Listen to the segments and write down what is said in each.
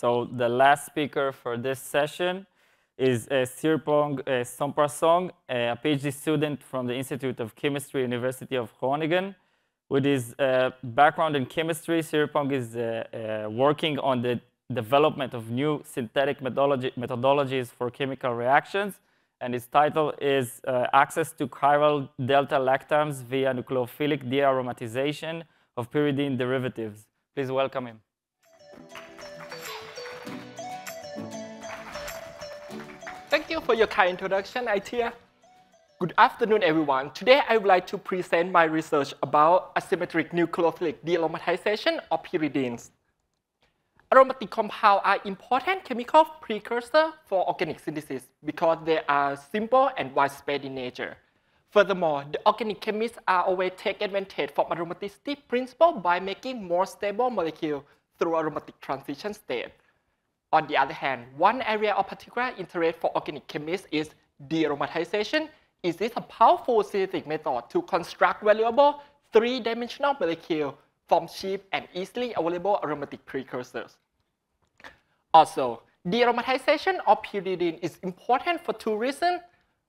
So the last speaker for this session is uh, Sirpong uh, Somprasong, a PhD student from the Institute of Chemistry, University of Groningen. With his uh, background in chemistry, Sirpong is uh, uh working on the development of new synthetic methodology methodologies for chemical reactions. And his title is uh, Access to Chiral Delta Lactams via Nucleophilic de of Pyridine Derivatives. Please welcome him. Thank you for your kind introduction, Itia. Good afternoon, everyone. Today, I would like to present my research about asymmetric nucleophilic dearomatization of pyridines. Aromatic compounds are important chemical precursor for organic synthesis because they are simple and widespread in nature. Furthermore, the organic chemists are always take advantage from aromaticity principle by making more stable molecules through aromatic transition state. On the other hand, one area of particular interest for organic chemists is dearomatization. It is a powerful synthetic method to construct valuable three-dimensional molecules from cheap and easily available aromatic precursors. Also, dearomatization of pyridine is important for two reasons.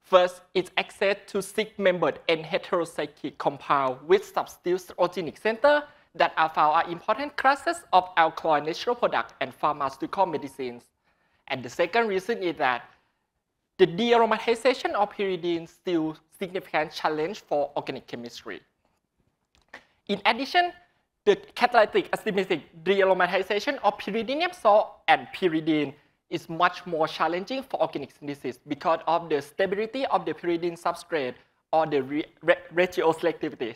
First, its access to six-membered and heterocyclic compound with substituted organic center that are found are important classes of alkaline natural products and pharmaceutical medicines. And the second reason is that the dearomatization of pyridine still significant challenge for organic chemistry. In addition, the catalytic de dearomatization of pyridinium salt and pyridine is much more challenging for organic synthesis because of the stability of the pyridine substrate or the re, re ratio selectivity.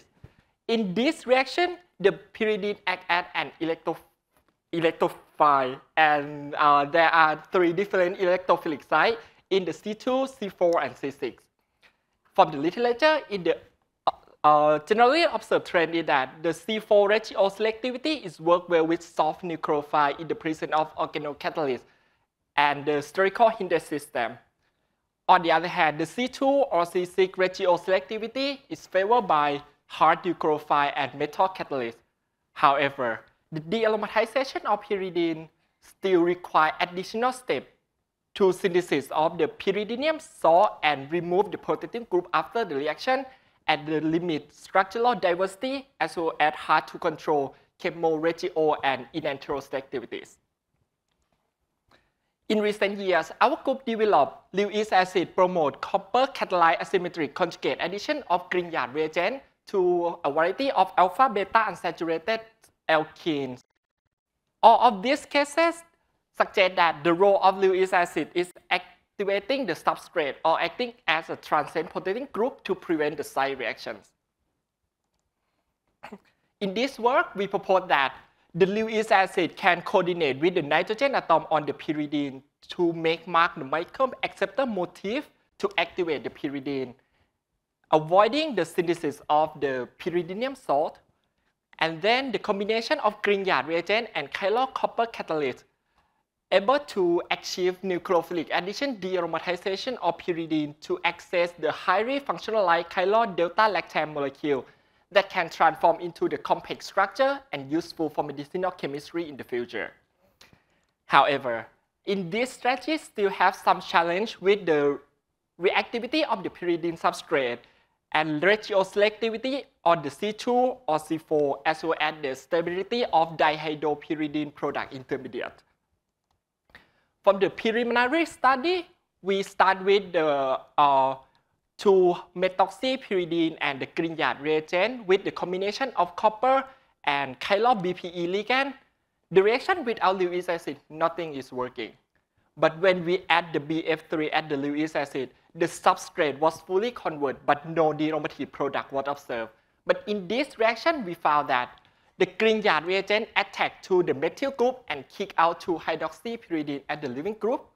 In this reaction, the pyridine act as an electro electrophile, and uh, there are three different electrophilic sites in the C2, C4, and C6. From the literature, in the uh, uh, generally observed trend is that the C4 ratio selectivity is worked well with soft nucleophile in the presence of organocatalysts and the spherical hindrance system. On the other hand, the C2 or C6 ratio selectivity is favored by hard glucophile and metal catalyst. However, the dearomatization of pyridine still require additional steps to synthesis of the pyridinium salt and remove the protective group after the reaction at the limit structural diversity as well as hard to control chemo, chemoregio and enantioselectivities. In recent years, our group developed Lewis acid promote copper catalyzed asymmetric conjugate addition of Grignard reagent to a variety of alpha, beta, unsaturated alkenes. All of these cases suggest that the role of Lewis acid is activating the substrate or acting as a protein group to prevent the side reactions. In this work, we propose that the Lewis acid can coordinate with the nitrogen atom on the pyridine to make mark the microm acceptor motif to activate the pyridine avoiding the synthesis of the pyridinium salt, and then the combination of Grignard reagent and chiral copper catalyst able to achieve nucleophilic addition dearomatization of pyridine to access the highly functionalized chiral delta lactam molecule that can transform into the compact structure and useful for medicinal chemistry in the future. However, in this strategy still have some challenge with the reactivity of the pyridine substrate and ratio selectivity on the C2 or C4 as well as the stability of dihydropyridine product intermediate. From the preliminary study, we start with the uh, two methoxypyridine and the Grignard reagent with the combination of copper and kind BPE ligand. The reaction without Lewis acid, nothing is working. But when we add the BF3 at the Lewis acid, the substrate was fully converted, but no denominative product was observed. But in this reaction, we found that the Grignard reagent attacked to the methyl group and kick out to hydroxypyridine at the leaving group.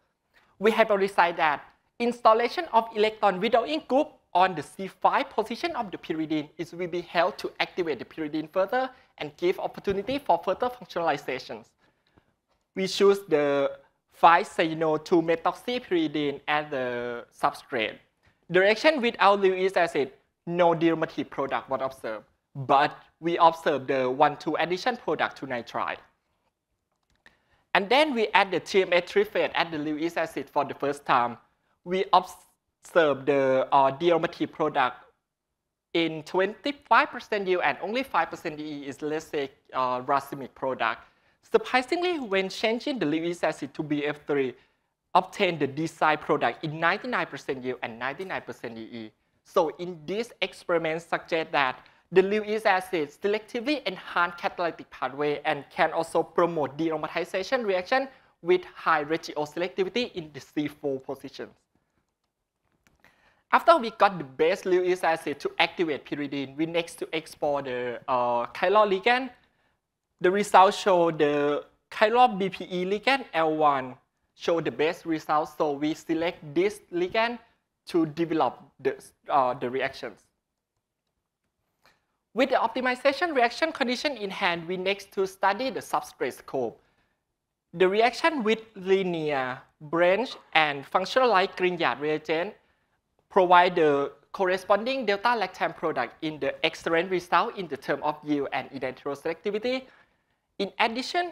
We hypothesized that installation of electron withdrawing group on the C5 position of the pyridine is will be held to activate the pyridine further and give opportunity for further functionalizations. We choose the 5 cyano 2 methoxypyridine as the substrate. The reaction without Lewis acid, no derivative product was observed, but we observed the 1,2 addition product to nitrite. And then we add the TMA triphate at the Lewis acid for the first time. We observed the uh, derivative product in 25% yield and only 5% DE is, let's say, uh, racemic product. Surprisingly, when changing the Lewis acid to BF3, obtained the desired product in 99% yield and 99% EE. So in this experiment suggest that the Lewis acid selectively enhance catalytic pathway and can also promote dearomatization reaction with high ratio selectivity in the C4 position. After we got the best Lewis acid to activate pyridine, we next to explore the uh, ligand the results show the chiral BPE ligand L1 show the best results. So we select this ligand to develop the, uh, the reactions. With the optimization reaction condition in hand, we next to study the substrate scope. The reaction with linear, branch, and functional-like Grignard reagent provide the corresponding delta lactam product in the excellent result in the term of yield and in selectivity in addition,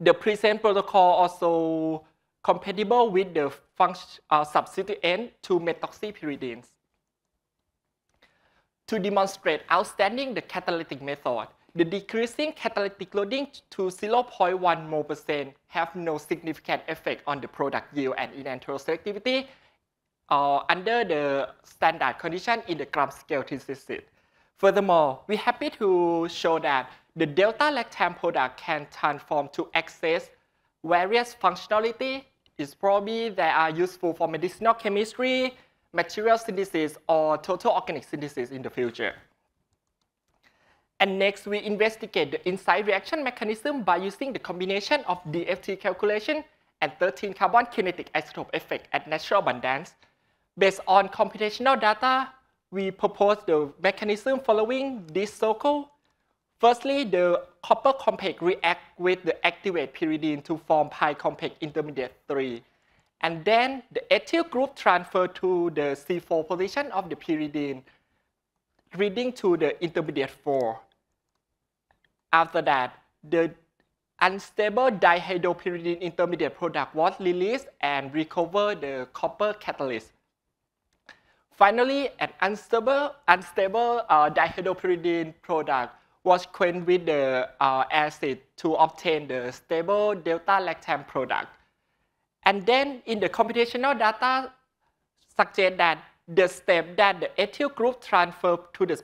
the present protocol also compatible with the uh, substituent to methoxypyridines. To demonstrate outstanding the catalytic method, the decreasing catalytic loading to 0.1 mole percent have no significant effect on the product yield and enantioselectivity selectivity uh, under the standard condition in the gram scale synthesis. Furthermore, we're happy to show that the delta lactam product can transform to access various functionality. It's probably that are useful for medicinal chemistry, material synthesis, or total organic synthesis in the future. And next, we investigate the inside reaction mechanism by using the combination of DFT calculation and 13 carbon kinetic isotope effect at natural abundance. Based on computational data, we propose the mechanism following this circle Firstly, the copper complex react with the activated pyridine to form pi complex intermediate 3. And then the ethyl group transfer to the C4 position of the pyridine, leading to the intermediate 4. After that, the unstable dihydropyridine intermediate product was released and recover the copper catalyst. Finally, an unstable, unstable uh, dihydropyridine product was quenched with the uh, acid to obtain the stable delta-lactam product. And then in the computational data suggest that the step that the ethyl group transfer to the,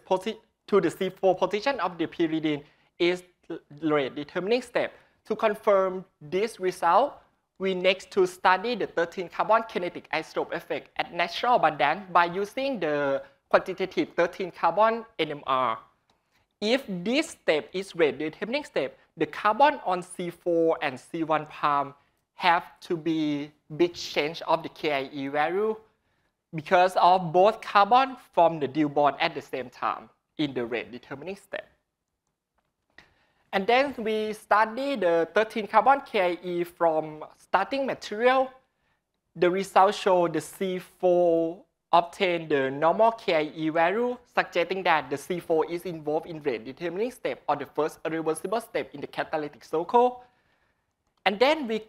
to the C4 position of the pyridine is rate determining step. To confirm this result, we next to study the 13 carbon kinetic isotope effect at natural abundance by using the quantitative 13 carbon NMR. If this step is rate-determining step, the carbon on C4 and C1 palm have to be big change of the KIE value because of both carbon from the dual bond at the same time in the rate determining step. And then we study the 13 carbon KIE from starting material. The results show the C4 obtain the normal KIE value, suggesting that the C4 is involved in rate determining step or the first irreversible step in the catalytic circle. And then we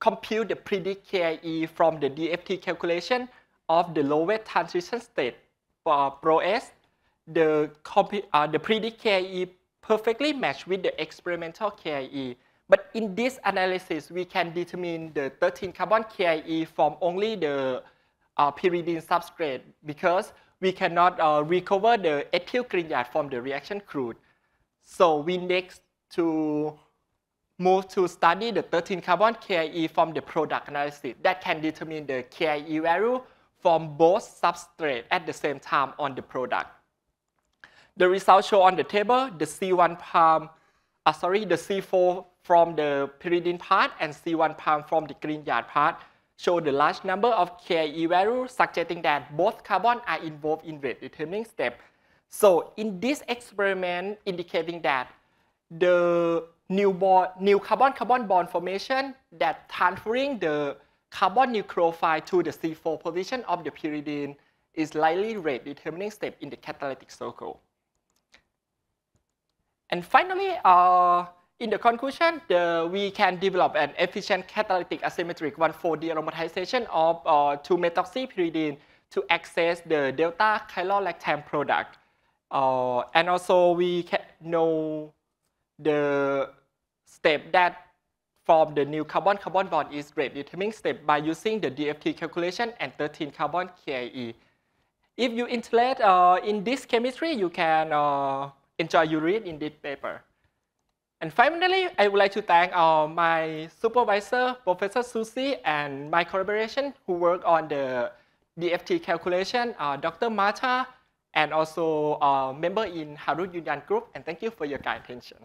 compute the predict KIE from the DFT calculation of the lowest transition state for uh, ProS. The, uh, the predict KIE perfectly match with the experimental KIE. But in this analysis, we can determine the 13 carbon KIE from only the uh, pyridine substrate because we cannot uh, recover the ethyl grignard from the reaction crude. So we next to move to study the 13 carbon KIE from the product analysis that can determine the KIE value from both substrate at the same time on the product. The results show on the table, the C1 palm, uh, sorry, the C4 from the pyridine part and C1 palm from the grignard part show the large number of KIE values, suggesting that both carbon are involved in rate determining step. So in this experiment, indicating that the new, bond, new carbon-carbon bond formation that transferring the carbon nucleophile to the C4 position of the pyridine is likely rate determining step in the catalytic circle. And finally, uh, in the conclusion, the, we can develop an efficient catalytic asymmetric 14 the aromatization of uh, 2-methoxypyridine to access the delta chylolactam product. Uh, and also, we can know the step that from the new carbon-carbon bond is rate determining step by using the DFT calculation and 13 carbon KIE. If you interested uh, in this chemistry, you can uh, enjoy your read in this paper. And finally, I would like to thank uh, my supervisor, Professor Susie, and my collaboration who work on the DFT calculation, uh, Dr. Marta, and also a uh, member in Harut Union Group. And thank you for your kind attention.